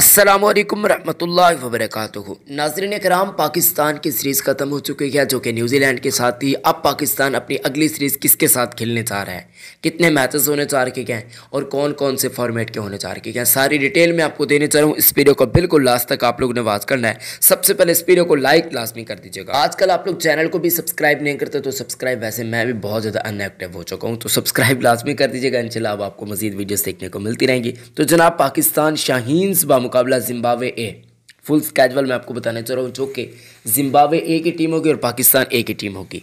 असलम वरहमल वबरक नाजरन कराम पाकिस्तान की सीरीज़ ख़त्म हो चुकी है जो कि न्यूजीलैंड के साथ ही अब पाकिस्तान अपनी अगली सीरीज़ किसके साथ खेलने जा रहा है कितने मैचेस होने जा रखे गए हैं और कौन कौन से फॉर्मेट के होने जा रखे हैं सारी डिटेल मैं आपको देने चाह रहा हूँ इस वीडियो को बिल्कुल लास्ट तक आप लोग ने वाच करना है सबसे पहले इस वीडियो को लाइक लाजमी कर दीजिएगा आजकल आप लोग चैनल को भी सब्सक्राइब नहीं करते तो सब्सक्राइब वैसे मैं भी बहुत ज़्यादा अनएक्टिव हो चुका हूँ तो सब्सक्राइब लाजमी कर दीजिएगा इन आपको मजीद वीडियोज़ देखने को मिलती रहेंगी तो जनाब पाकिस्तान शाहीन बाम मुकाबला जिम्बावे ए फुल स्कैजल मैं आपको बताने चाह रहा हूँ जो कि जिम्बावे ए की टीम होगी और पाकिस्तान ए की टीम होगी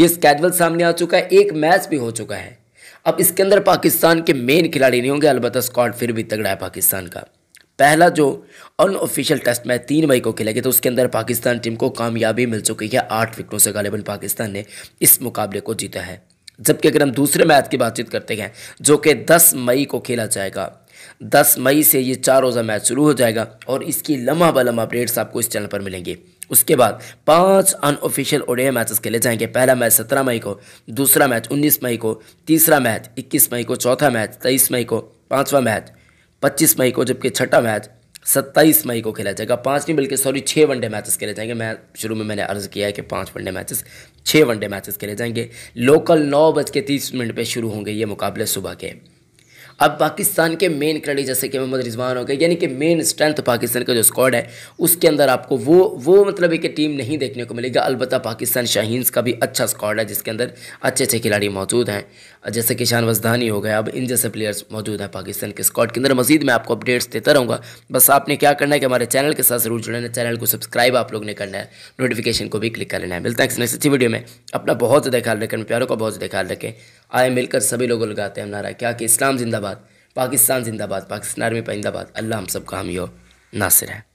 ये स्कैजल सामने आ चुका है एक मैच भी हो चुका है अब इसके अंदर पाकिस्तान के मेन खिलाड़ी नहीं होंगे अलबत् स्कॉट फिर भी तगड़ा है पाकिस्तान का पहला जो अनऑफिशियल टेस्ट मैच तीन मई को खेला गया तो उसके अंदर पाकिस्तान टीम को कामयाबी मिल चुकी है आठ विकटों से गालिबन पाकिस्तान ने इस मुकाबले को जीता है जबकि अगर हम दूसरे मैच की बातचीत करते हैं जो कि 10 मई को खेला जाएगा दस मई से ये चार रोज़ा मैच शुरू हो जाएगा और इसकी लम्हा बलम अपडेट्स आपको इस चैनल पर मिलेंगे उसके बाद पांच अनऑफिशियल ओडिया मैचेस खेले जाएंगे पहला मैच सत्रह मई को दूसरा मैच उन्नीस मई को तीसरा मैच इक्कीस मई को चौथा मैच तेईस मई को पाँचवा मैच पच्चीस मई को जबकि छठा मैच सत्ताईस मई को खेला जाएगा पांच नहीं बल्कि सॉरी छः वनडे मैचेस खेले जाएंगे मैं शुरू में मैंने अर्ज़ किया है कि पाँच वनडे मैचेस छः वनडे मैचेस खेले जाएंगे लोकल नौ बज के तीस मिनट पर शुरू होंगे ये मुकाबले सुबह के अब पाकिस्तान के मेन खिलाड़ी जैसे कि मोहम्मद रिजवान हो गए यानी कि मेन स्ट्रेंथ पाकिस्तान का जो स्क्वाड है उसके अंदर आपको वो वो मतलब एक टीम नहीं देखने को मिलेगा अलबत् पाकिस्तान शाहीस का भी अच्छा स्क्वाड है जिसके अंदर अच्छे अच्छे खिलाड़ी मौजूद हैं जैसे किशान वजदानी हो गए अब इन जैसे प्लेयर्स मौजूद हैं पाकिस्तान के स्क्वाड के अंदर मजीद मैं आपको अपडेट्स देता रहूँगा बस आपने क्या करना है कि हमारे चैनल के साथ जरूर जुड़ना है चैनल को सब्सक्राइब आप लोग ने करना है नोटिफिकेशन को भी क्लिक कर लेना है मिलता है नेक्स्ट अच्छी वीडियो में अपना बहुत ज़्यादा ख्याल रखें प्यारों का बहुत ज़्यादा ख्याल रखें आए मिलकर सभी लोगों लगाते हैं नारा क्या कि इस्लाम जिंदाबाद पाकिस्तान जिंदाबाद पाकिस्तान आर्मी जिंदाबाद अल्लाह हम सब का हम यो नासिर है